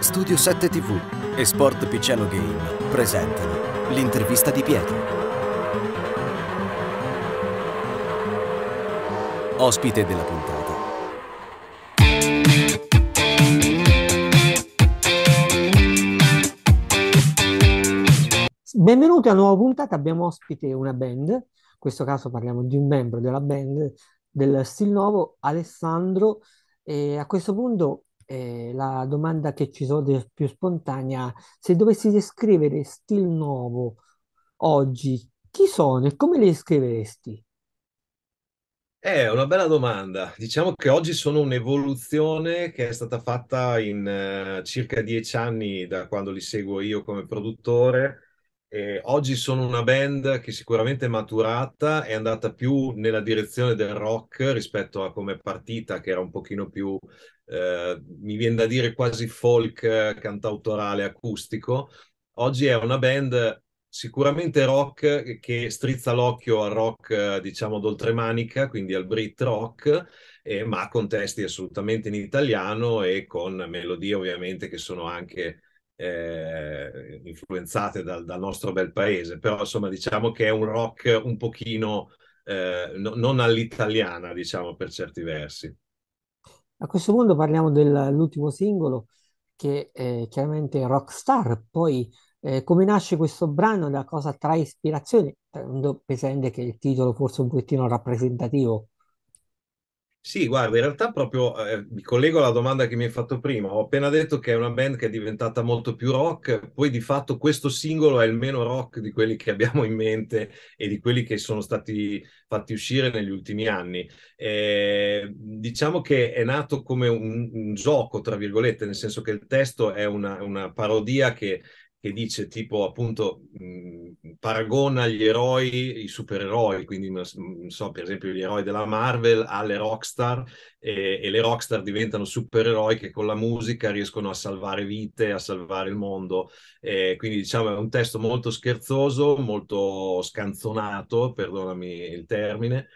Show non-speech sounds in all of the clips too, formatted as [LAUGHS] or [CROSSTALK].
Studio 7 TV e Sport Picciano Game presentano l'intervista di Pietro. Ospite della puntata. Benvenuti a una nuova puntata, abbiamo ospite una band, in questo caso parliamo di un membro della band del Stil Nuovo, Alessandro, e a questo punto eh, la domanda che ci sorge più spontanea, se dovessi descrivere Stil Nuovo oggi, chi sono e come li descriveresti? Eh, è una bella domanda. Diciamo che oggi sono un'evoluzione che è stata fatta in eh, circa dieci anni da quando li seguo io come produttore. Eh, oggi sono una band che sicuramente è maturata, è andata più nella direzione del rock rispetto a come partita, che era un pochino più eh, mi viene da dire quasi folk eh, cantautorale acustico. Oggi è una band sicuramente rock eh, che strizza l'occhio al rock, diciamo, d'oltremanica, quindi al Brit rock, eh, ma con testi assolutamente in italiano e con melodie ovviamente che sono anche eh, influenzate dal, dal, nostro bel paese. Però insomma diciamo che è un rock un pochino eh, no, non all'italiana, diciamo, per certi versi. A questo punto parliamo dell'ultimo singolo che è chiaramente Rockstar, poi eh, come nasce questo brano, da cosa trae ispirazione, prendo presente che il titolo forse un pochettino rappresentativo sì, guarda, in realtà proprio eh, mi collego alla domanda che mi hai fatto prima. Ho appena detto che è una band che è diventata molto più rock, poi di fatto questo singolo è il meno rock di quelli che abbiamo in mente e di quelli che sono stati fatti uscire negli ultimi anni. Eh, diciamo che è nato come un, un, gioco, tra virgolette, nel senso che il testo è una, una parodia che che dice tipo appunto mh, mhmm, paragona gli eroi, i supereroi, quindi mh, so per esempio gli eroi della Marvel alle rockstar e, e, le rockstar diventano supereroi che con la musica riescono a salvare vite, a salvare il mondo. E quindi diciamo è un testo molto scherzoso, molto scanzonato, perdonami il termine,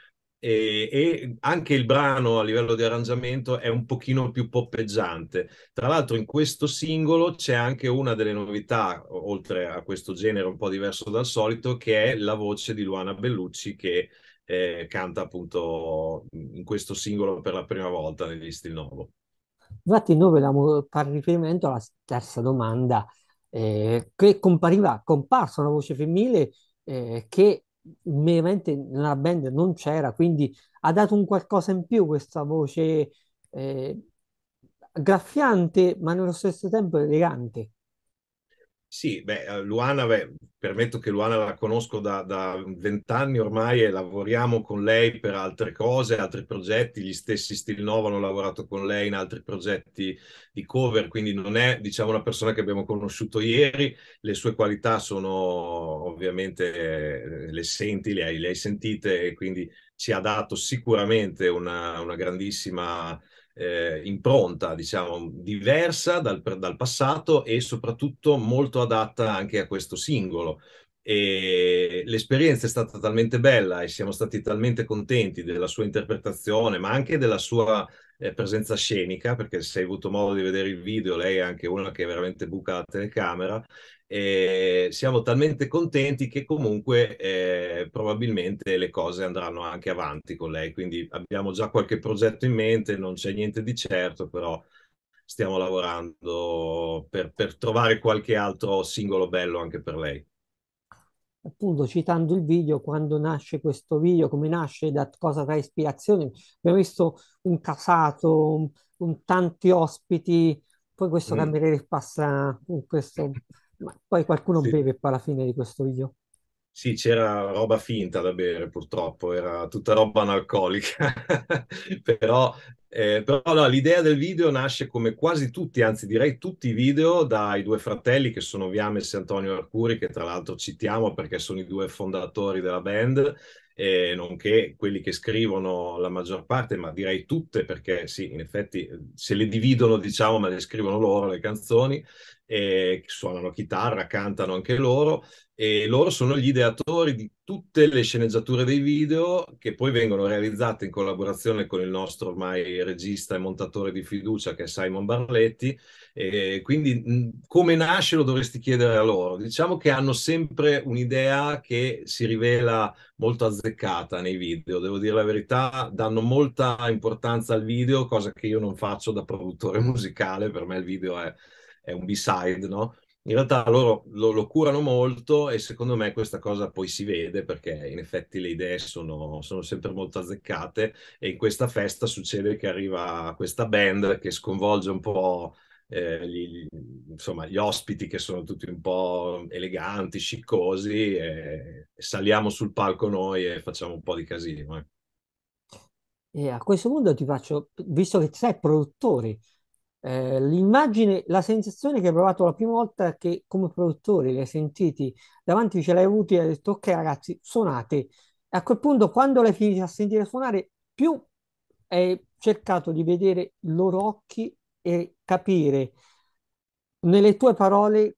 e, e, anche il brano a livello di arrangiamento è un pochino più poppeggiante. Tra l'altro in questo singolo c'è anche una delle novità, oltre a questo genere un po' diverso dal solito, che è la voce di Luana Bellucci che eh, canta appunto in questo singolo per la prima volta negli Stil Novo. Infatti noi volevamo fare riferimento alla terza domanda, eh, che compariva, comparsa una voce femminile eh, che veramente nella band non c'era, quindi ha dato un qualcosa in più questa voce eh, graffiante, ma nello stesso tempo elegante. Sì, beh, eh, Luana, beh, permetto che Luana la conosco da vent'anni ormai e lavoriamo con lei per altre cose, altri progetti, gli stessi Stilnova hanno lavorato con lei in altri progetti di cover, quindi non è, diciamo, una persona che abbiamo conosciuto ieri, le sue qualità sono ovviamente, eh, le senti, le hai, le hai sentite e quindi ci ha dato sicuramente una, una grandissima eh, impronta, diciamo, diversa dal, dal, passato e soprattutto molto adatta anche a questo singolo. E l'esperienza è stata talmente bella e siamo stati talmente contenti della sua interpretazione, ma anche della sua eh, presenza scenica, perché se hai avuto modo di vedere il video, lei è anche una che veramente buca la telecamera eh, siamo talmente contenti che comunque eh, probabilmente le cose andranno anche avanti con lei, quindi abbiamo già qualche progetto in mente, non c'è niente di certo, però stiamo lavorando per, per trovare qualche altro singolo bello anche per lei. Appunto, citando il video, quando nasce questo video, come nasce, da cosa dà ispirazione, abbiamo visto un casato, un, un tanti ospiti, poi questo mm. cameriere passa con questo ma poi qualcuno sì. beve poi alla fine di questo video. Sì, c'era roba finta da bere purtroppo, era tutta roba analcolica, [LAUGHS] però, eh, però no, l'idea del video nasce come quasi tutti, anzi direi tutti i video, dai due fratelli che sono Viames e Antonio Arcuri, che tra l'altro citiamo perché sono i due fondatori della band, eh, nonché quelli che scrivono la maggior parte, ma direi tutte, perché sì, in effetti se le dividono, diciamo, ma le scrivono loro le canzoni eh, suonano chitarra, cantano anche loro e loro sono gli ideatori di tutte le sceneggiature dei video che poi vengono realizzate in collaborazione con il nostro ormai regista e montatore di fiducia che è Simon Barletti e quindi come nasce lo dovresti chiedere a loro diciamo che hanno sempre un'idea che si rivela molto azzeccata nei video devo dire la verità danno molta importanza al video cosa che io non faccio da produttore [LAUGHS] musicale per me il video è è un B-side, no? In realtà loro lo, lo, curano molto e secondo me questa cosa poi si vede perché in effetti le idee sono, sono sempre molto azzeccate e in questa festa succede che arriva questa band che sconvolge un po' Eh, gli, insomma, gli ospiti che sono tutti un po' eleganti, sciccosi, e saliamo sul palco noi e facciamo un po' di casino. Eh. E a questo punto ti faccio, visto che sei produttore eh, l'immagine, la sensazione che hai provato la prima volta che come produttore li hai sentiti davanti, ce l'hai avuti e hai detto ok ragazzi, suonate. E a quel punto quando l'hai finita a sentire suonare, più hai cercato di vedere i loro occhi e capire nelle tue parole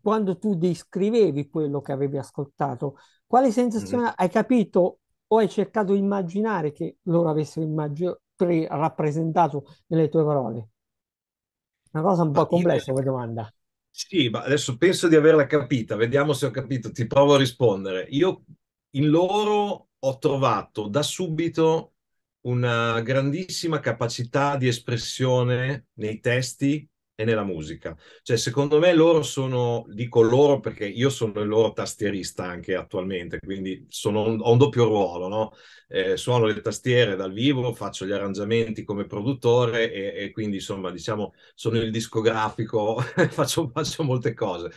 quando tu descrivevi quello che avevi ascoltato, quale sensazione mm. hai capito o hai cercato di immaginare che loro avessero immaginato rappresentato nelle tue parole? Una cosa un po' complessa come domanda. Sì, ma adesso penso di averla capita, vediamo se ho capito, ti provo a rispondere. Io in loro ho trovato da subito una grandissima capacità di espressione nei testi e nella musica. Cioè, secondo me loro sono, dico loro perché io sono il loro tastierista anche attualmente, quindi sono un, ho un doppio ruolo, no? Eh, suono le tastiere dal vivo, faccio gli arrangiamenti come produttore e, e quindi insomma diciamo sono il discografico, [LAUGHS] faccio, faccio molte cose.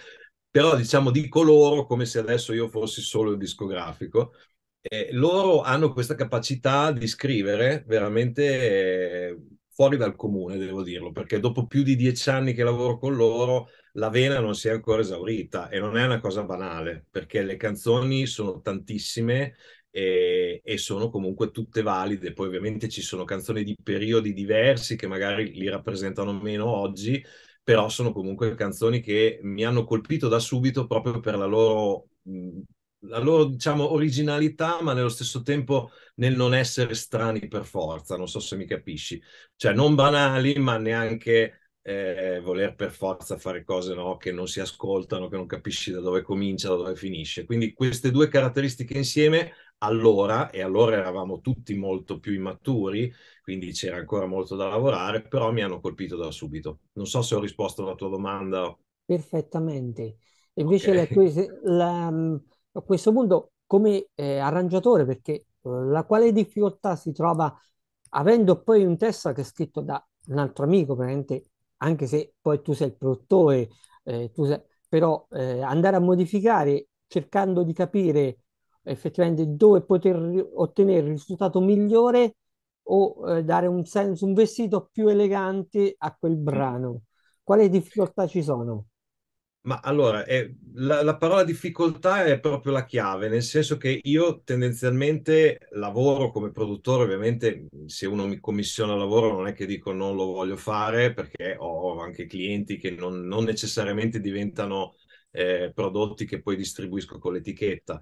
Però diciamo dico loro come se adesso io fossi solo il discografico. Eh, loro hanno questa capacità di scrivere veramente eh, fuori dal comune, devo dirlo, perché dopo più di dieci anni che lavoro con loro, la vena non si è ancora esaurita e non è una cosa banale, perché le canzoni sono tantissime e, e sono comunque tutte valide. Poi ovviamente ci sono canzoni di periodi diversi che magari li rappresentano meno oggi, però sono comunque canzoni che mi hanno colpito da subito proprio per la loro la loro diciamo, originalità, ma nello stesso tempo nel non essere strani per forza, non so se mi capisci, cioè non banali, ma neanche eh, voler per forza fare cose no, che non si ascoltano, che non capisci da dove comincia, da dove finisce. Quindi queste due caratteristiche insieme allora, e allora eravamo tutti molto più immaturi, quindi c'era ancora molto da lavorare, però mi hanno colpito da subito. Non so se ho risposto alla tua domanda. Perfettamente. Invece okay. la, la, a questo punto come eh, arrangiatore, perché eh, la quale difficoltà si trova avendo poi un testo che è scritto da un altro amico, anche se poi tu sei il produttore, eh, tu sei, però eh, andare a modificare cercando di capire effettivamente dove poter ottenere il risultato migliore o eh, dare un senso, un vestito più elegante a quel mm. brano. Quali difficoltà ci sono? Ma allora, eh, la, la, parola difficoltà è proprio la chiave, nel senso che io tendenzialmente lavoro come produttore, ovviamente se uno mi commissiona lavoro non è che dico non lo voglio fare, perché ho anche clienti che non, non necessariamente diventano eh, prodotti che poi distribuisco con l'etichetta,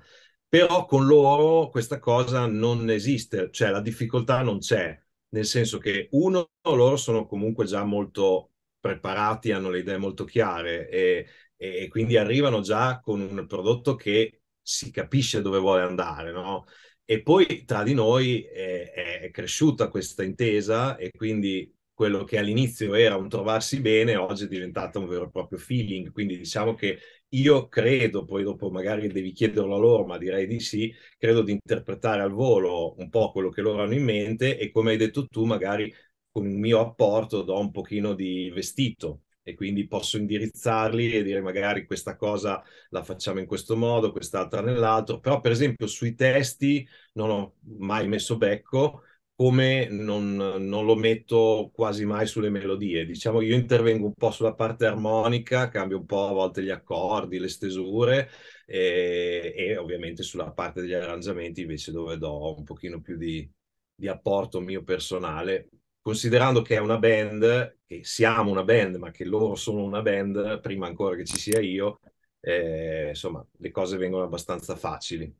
però con loro questa cosa non esiste, cioè la difficoltà non c'è, nel senso che uno, loro sono comunque già molto preparati, hanno le idee molto chiare e e quindi arrivano già con un prodotto che si capisce dove vuole andare, no? E poi tra di noi è, è cresciuta questa intesa e quindi quello che all'inizio era un trovarsi bene, oggi è diventato un vero e proprio feeling. Quindi diciamo che io credo, poi dopo magari devi chiederlo a loro, ma direi di sì, credo di interpretare al volo un po' quello che loro hanno in mente e come hai detto tu, magari con il mio apporto do un pochino di vestito e quindi posso indirizzarli e dire magari questa cosa la facciamo in questo modo, quest'altra nell'altro, però per esempio sui testi non ho mai messo becco come non, non, lo metto quasi mai sulle melodie. Diciamo, io intervengo un po' sulla parte armonica, cambio un po' a volte gli accordi, le stesure e, e ovviamente sulla parte degli arrangiamenti invece dove do un pochino più di, di apporto mio personale, considerando che è una band, che siamo una band, ma che loro sono una band, prima ancora che ci sia io, eh, insomma, le cose vengono abbastanza facili.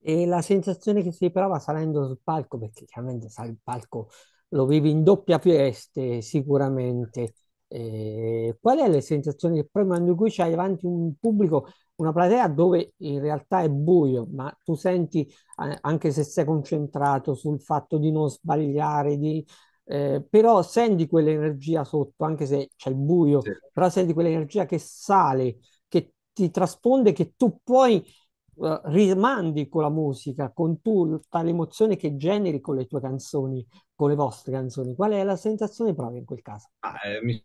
E la sensazione che si prova salendo sul palco, perché chiaramente sai, il palco lo vivi in doppia peste sicuramente. Eh, qual è la sensazione che poi quando tu hai davanti un pubblico una platea dove in realtà è buio, ma tu senti, eh, anche se sei concentrato sul fatto di non sbagliare, di, eh, però senti quell'energia sotto, anche se c'è il buio, sì. però senti quell'energia che sale, che ti trasponde, che tu poi eh, rimandi con la musica, con tutta l'emozione che generi con le tue canzoni, con le vostre canzoni. Qual è la sensazione proprio in quel caso? Ah, eh, mi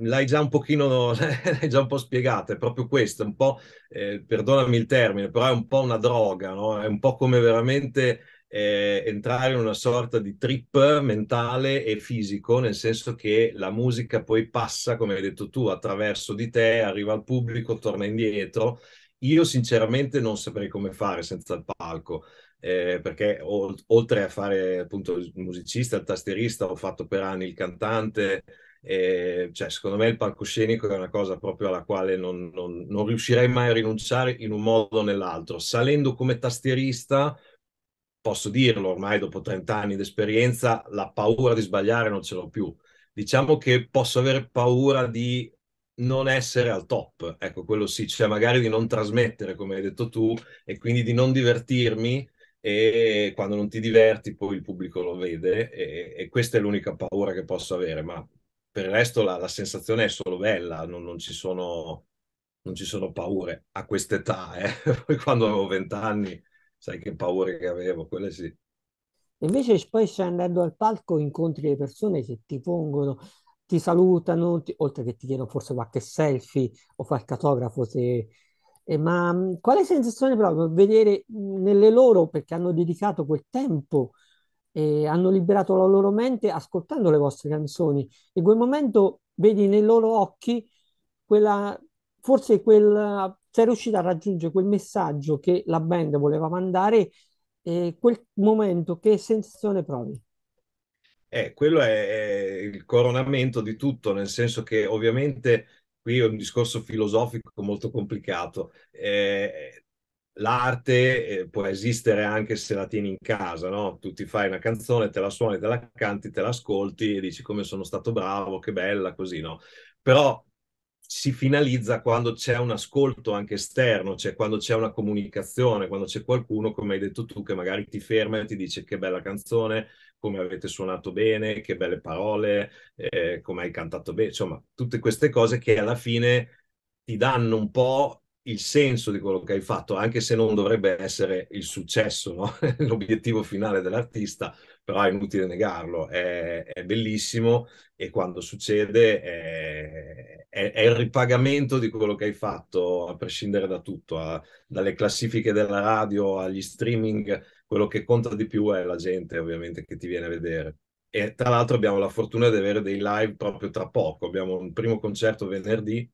l'hai già un pochino, [LAUGHS] l'hai già un po' spiegata, è proprio questo, un po', eh, perdonami il termine, però è un po' una droga, no? È un po' come veramente eh, entrare in una sorta di trip mentale e fisico, nel senso che la musica poi passa, come hai detto tu, attraverso di te, arriva al pubblico, torna indietro. Io sinceramente non saprei come fare senza il palco. Eh, perché oltre a fare appunto il musicista, il tastierista, ho fatto per anni il cantante, eh, cioè, secondo me il palcoscenico è una cosa proprio alla quale non, non, non riuscirei mai a rinunciare in un modo o nell'altro. Salendo come tastierista, posso dirlo ormai dopo 30 anni di esperienza, la paura di sbagliare non ce l'ho più. Diciamo che posso avere paura di non essere al top, ecco quello sì, cioè magari di non trasmettere come hai detto tu e quindi di non divertirmi e quando non ti diverti poi il pubblico lo vede e, e questa è l'unica paura che posso avere, ma per il resto la, la sensazione è solo bella, non, non, ci, sono, non ci sono paure a quest'età. Eh? [LAUGHS] Poi quando avevo vent'anni, sai che paure che avevo, quelle sì. Invece spesso andando al palco incontri le persone che ti pongono, ti salutano, ti, oltre che ti chiedono forse qualche selfie o qualche autografo se, eh, ma mhmm, quale sensazione proprio vedere mhmm, nelle loro, perché hanno dedicato quel tempo eh, hanno liberato la loro mente ascoltando le vostre canzoni. In quel momento vedi nei loro occhi quella, forse quel, sei riuscita a raggiungere quel messaggio che la band voleva mandare e quel momento che sensazione provi? Eh, quello è il coronamento di tutto, nel senso che ovviamente qui è un discorso filosofico molto complicato. Eh, l'arte eh, può esistere anche se la tieni in casa, no? Tu ti fai una canzone, te la suoni, te la canti, te la ascolti e dici come sono stato bravo, che bella, così, no? Però si finalizza quando c'è un ascolto anche esterno, cioè quando c'è una comunicazione, quando c'è qualcuno, come hai detto tu, che magari ti ferma e ti dice che bella canzone, come avete suonato bene, che belle parole, eh, come hai cantato bene, insomma, tutte queste cose che alla fine ti danno un po' il senso di quello che hai fatto, anche se non dovrebbe essere il successo, no? [LAUGHS] l'obiettivo finale dell'artista, però è inutile negarlo, è, è bellissimo e quando succede è, è, è, il ripagamento di quello che hai fatto, a prescindere da tutto, a, dalle classifiche della radio agli streaming, quello che conta di più è la gente ovviamente che ti viene a vedere. E tra l'altro abbiamo la fortuna di avere dei live proprio tra poco, abbiamo un primo concerto venerdì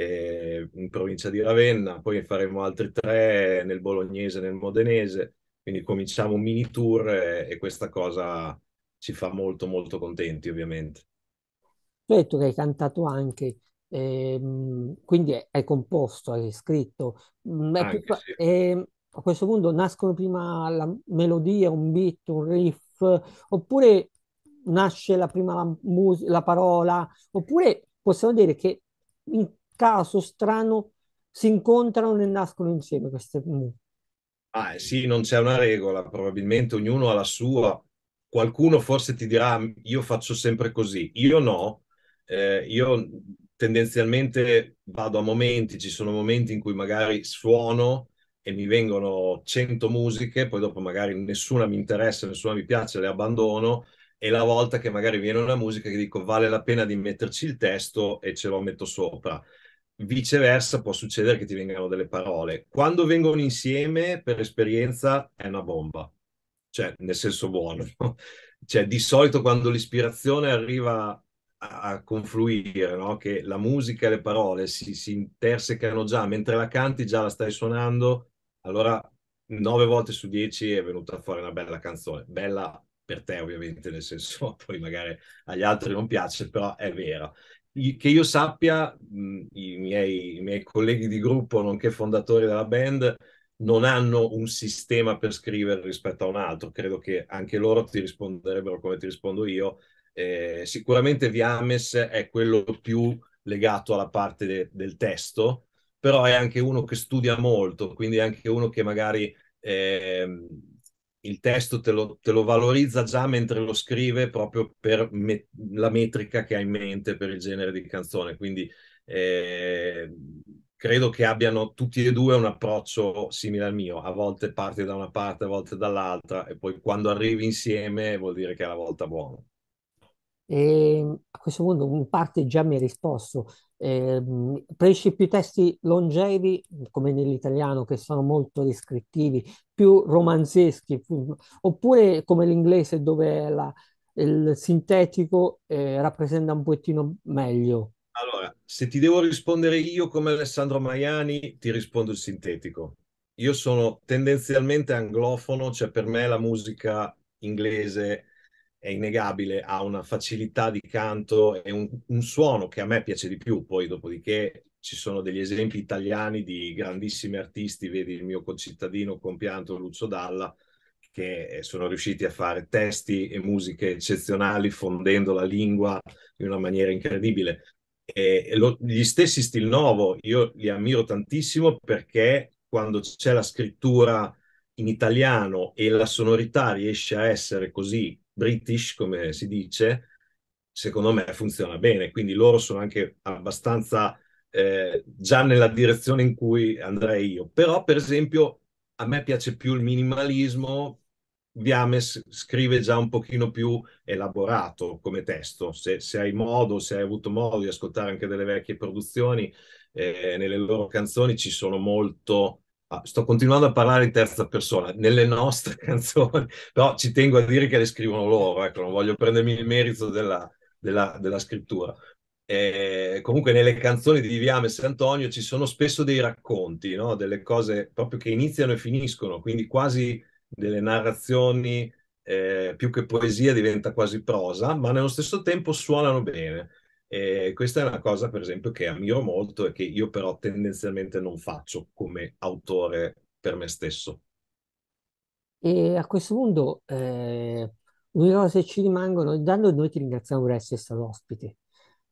eh, in provincia di Ravenna, poi faremo altri tre nel bolognese e nel modenese, quindi cominciamo un mini tour e, eh, e questa cosa ci fa molto molto contenti ovviamente. Tu hai detto che hai cantato anche, ehm, quindi hai composto, hai scritto. Mm, anche, più, sì. ehm, a questo punto nascono prima la melodia, un beat, un riff, oppure nasce la prima la, la parola, oppure possiamo dire che in caso strano si incontrano e nascono insieme queste mucche. Ah, eh, sì, non c'è una regola, probabilmente ognuno ha la sua. Qualcuno forse ti dirà io faccio sempre così, io no, eh, io tendenzialmente vado a momenti, ci sono momenti in cui magari suono e mi vengono 100 musiche, poi dopo magari nessuna mi interessa, nessuna mi piace, le abbandono e la volta che magari viene una musica che dico vale la pena di metterci il testo e ce lo metto sopra. Viceversa può succedere che ti vengano delle parole. Quando vengono insieme, per esperienza, è una bomba. Cioè, nel senso buono. No? Cioè, di solito quando l'ispirazione arriva a confluire, no? che la musica e le parole si, si, intersecano già, mentre la canti già la stai suonando, allora nove volte su dieci è venuta fuori una bella canzone, bella per te ovviamente, nel senso [LAUGHS] poi magari agli altri non piace, però è vera che io sappia, i miei, i miei, colleghi di gruppo, nonché fondatori della band, non hanno un sistema per scrivere rispetto a un altro. Credo che anche loro ti risponderebbero come ti rispondo io. Eh, sicuramente Viames è quello più legato alla parte de- del testo, però è anche uno che studia molto, quindi è anche uno che magari eh, il testo te lo, te lo, valorizza già mentre lo scrive proprio per me- la metrica che ha in mente per il genere di canzone. Quindi eh, credo che abbiano tutti e due un approccio simile al mio. A volte parti da una parte, a volte dall'altra, e poi quando arrivi insieme vuol dire che è la volta buona. E ehm, a questo punto in parte già mi hai risposto. Eh, preferisci più testi longevi, come nell'italiano, che sono molto descrittivi, più romanzeschi, più... oppure come l'inglese dove la, il sintetico eh, rappresenta un pochettino meglio? Allora, se ti devo rispondere io come Alessandro Maiani, ti rispondo il sintetico. Io sono tendenzialmente anglofono, cioè per me la musica inglese è innegabile, ha una facilità di canto e un, un, suono che a me piace di più, poi dopodiché ci sono degli esempi italiani di grandissimi artisti, vedi il mio concittadino compianto Lucio Dalla, che eh, sono riusciti a fare testi e musiche eccezionali fondendo la lingua in una maniera incredibile. E lo, gli stessi Stilnovo io li ammiro tantissimo perché quando c'è la scrittura in italiano e la sonorità riesce a essere così British, come si dice, secondo me funziona bene. Quindi loro sono anche abbastanza eh, già nella direzione in cui andrei io. Però, per esempio, a me piace più il minimalismo. Viames scrive già un pochino più elaborato come testo. Se, se hai modo, se hai avuto modo di ascoltare anche delle vecchie produzioni, eh, nelle loro canzoni ci sono molto Ah, sto continuando a parlare in terza persona nelle nostre [LAUGHS] canzoni, però ci tengo a dire che le scrivono loro, ecco, non voglio prendermi il merito della, della, della scrittura. Eh, comunque nelle canzoni di Viames e Antonio ci sono spesso dei racconti, no? delle cose proprio che iniziano e finiscono, quindi quasi delle narrazioni, eh, più che poesia diventa quasi prosa, ma nello stesso tempo suonano bene. Eh, questa è una cosa, per esempio, che ammiro molto e che io però tendenzialmente non faccio come autore per me stesso. E a questo punto, eh, l'unica cosa che ci rimangono, intanto noi ti ringraziamo per essere stato ospite.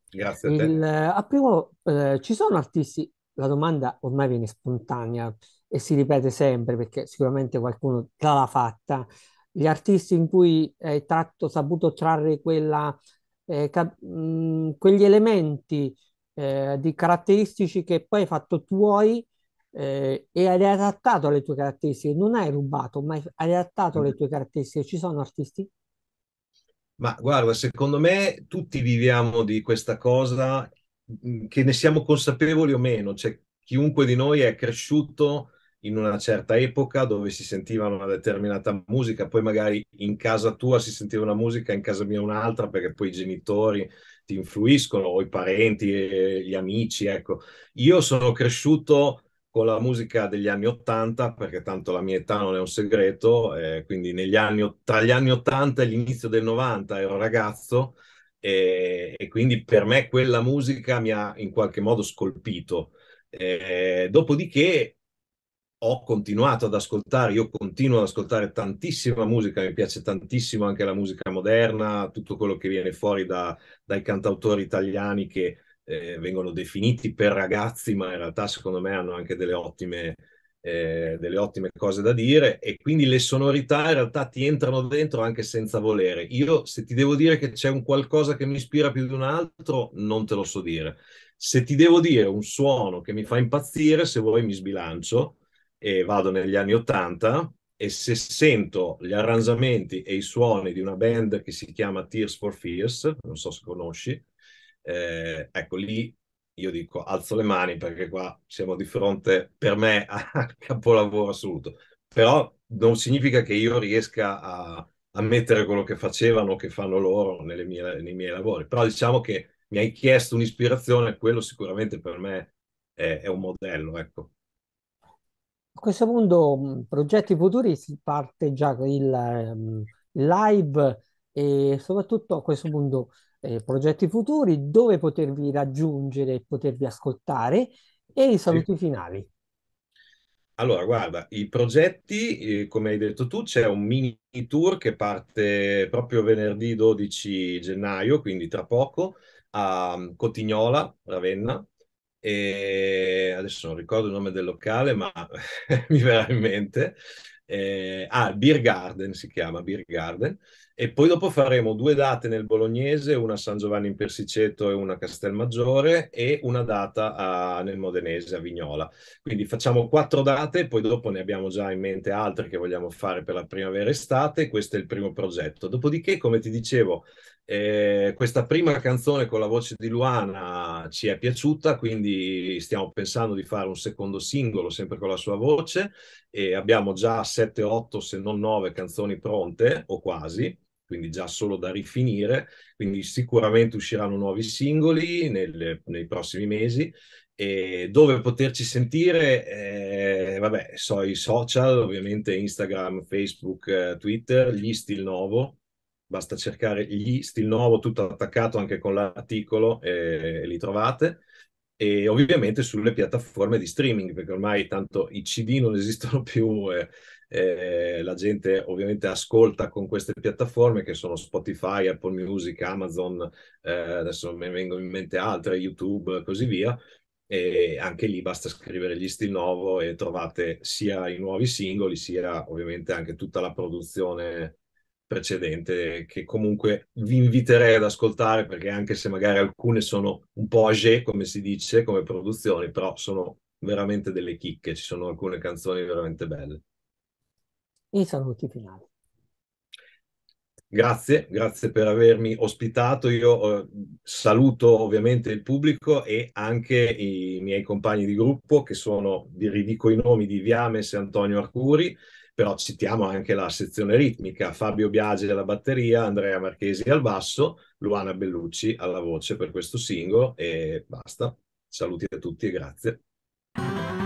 Grazie a te. Il, eh, a primo, eh, ci sono artisti, la domanda ormai viene spontanea e si ripete sempre perché sicuramente qualcuno te l'ha fatta, gli artisti in cui hai tratto, saputo trarre quella eh, mh, mm, quegli elementi eh, di caratteristici che poi hai fatto tuoi eh, e hai adattato alle tue caratteristiche, non hai rubato, ma hai adattato alle mm-hmm. tue caratteristiche. Ci sono artisti? Ma guarda, secondo me tutti viviamo di questa cosa, mm, che ne siamo consapevoli o meno, cioè chiunque di noi è cresciuto in una certa epoca dove si sentiva una determinata musica, poi magari in casa tua si sentiva una musica, in casa mia un'altra, perché poi i genitori ti influiscono, o i parenti, gli amici, ecco. Io sono cresciuto con la musica degli anni Ottanta, perché tanto la mia età non è un segreto, eh, quindi anni, tra gli anni Ottanta e l'inizio del 90 ero ragazzo, eh, e quindi per me quella musica mi ha in qualche modo scolpito. Eh, dopodiché ho continuato ad ascoltare, io continuo ad ascoltare tantissima musica, mi piace tantissimo anche la musica moderna, tutto quello che viene fuori da, dai cantautori italiani che eh, vengono definiti per ragazzi, ma in realtà secondo me hanno anche delle ottime, eh, delle ottime cose da dire e quindi le sonorità in realtà ti entrano dentro anche senza volere. Io se ti devo dire che c'è un qualcosa che mi ispira più di un altro, non te lo so dire. Se ti devo dire un suono che mi fa impazzire, se vuoi mi sbilancio e vado negli anni 80 e se sento gli arrangiamenti e i suoni di una band che si chiama Tears for Fears, non so se conosci, eh, ecco lì io dico alzo le mani perché qua siamo di fronte per me al [LAUGHS] capolavoro assoluto, però non significa che io riesca a, a mettere quello che facevano, che fanno loro mie, nei miei lavori, però diciamo che mi hai chiesto un'ispirazione, quello sicuramente per me è, è un modello, ecco questo punto, progetti futuri, si parte già con il, ehm, live e soprattutto a questo punto eh, progetti futuri, dove potervi raggiungere e potervi ascoltare e i saluti sì. finali. Allora, guarda, i progetti, eh, come hai detto tu, c'è un mini tour che parte proprio venerdì 12 gennaio, quindi tra poco, a Cotignola, Ravenna, e adesso non ricordo il nome del locale, ma [LAUGHS] mi verrà in mente. Eh, ah, Beer Garden si chiama Beer Garden. E poi dopo faremo due date nel Bolognese, una a San Giovanni in Persiceto e una a Castelmaggiore e una data a, nel Modenese, a Vignola. Quindi facciamo quattro date, poi dopo ne abbiamo già in mente altre che vogliamo fare per la primavera e estate, questo è il primo progetto. Dopodiché, come ti dicevo, eh, questa prima canzone con la voce di Luana ci è piaciuta, quindi stiamo pensando di fare un secondo singolo sempre con la sua voce e abbiamo già 7, 8, se non 9 canzoni pronte o quasi quindi già solo da rifinire, quindi sicuramente usciranno nuovi singoli nel, nei prossimi mesi e dove poterci sentire, eh, vabbè, so i social, ovviamente Instagram, Facebook, eh, Twitter, gli Stil Novo, basta cercare gli Stil Novo tutto attaccato anche con l'articolo eh, e li trovate e ovviamente sulle piattaforme di streaming perché ormai tanto i CD non [LAUGHS] esistono più eh, eh, la gente ovviamente ascolta con queste piattaforme che sono Spotify, Apple Music, Amazon, eh, adesso mi vengono in mente altre, YouTube, così via. E anche lì basta scrivere gli stil nuovo e trovate sia i nuovi singoli, sia ovviamente anche tutta la produzione precedente che comunque vi inviterei ad ascoltare perché anche se magari alcune sono un po' age come si dice come produzioni però sono veramente delle chicche ci sono alcune canzoni veramente belle i saluti finali. Grazie, grazie per avermi ospitato. Io eh, saluto ovviamente il pubblico e anche i miei compagni di gruppo che sono, vi ridico i nomi di Viames e Antonio Arcuri, però citiamo anche la sezione ritmica, Fabio Biagi alla batteria, Andrea Marchesi al basso, Luana Bellucci alla voce per questo singolo e basta. Saluti a tutti e grazie.